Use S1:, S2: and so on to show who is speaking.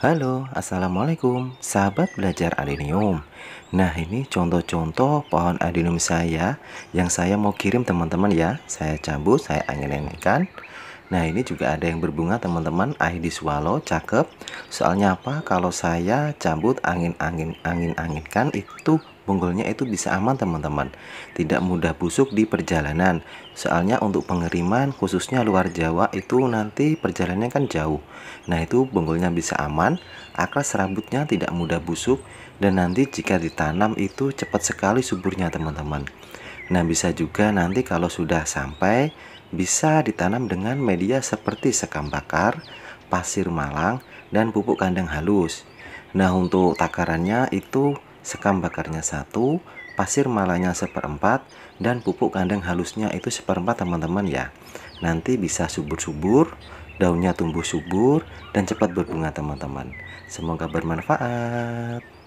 S1: Halo, Assalamualaikum sahabat belajar adenium Nah ini contoh-contoh pohon adenium saya yang saya mau kirim teman-teman ya Saya cabut, saya angin-anginkan Nah ini juga ada yang berbunga teman-teman ID swallow cakep Soalnya apa kalau saya cabut angin-angin angin-anginkan itu Bonggolnya itu bisa aman teman-teman. Tidak mudah busuk di perjalanan. Soalnya untuk pengiriman khususnya luar Jawa itu nanti perjalanannya kan jauh. Nah itu bonggolnya bisa aman, akar serabutnya tidak mudah busuk, dan nanti jika ditanam itu cepat sekali suburnya teman-teman. Nah bisa juga nanti kalau sudah sampai bisa ditanam dengan media seperti sekam bakar, pasir malang, dan pupuk kandang halus. Nah untuk takarannya itu sekam bakarnya satu, pasir malanya seperempat, dan pupuk kandang halusnya itu seperempat teman-teman ya. Nanti bisa subur-subur, daunnya tumbuh subur, dan cepat berbunga teman-teman. Semoga bermanfaat.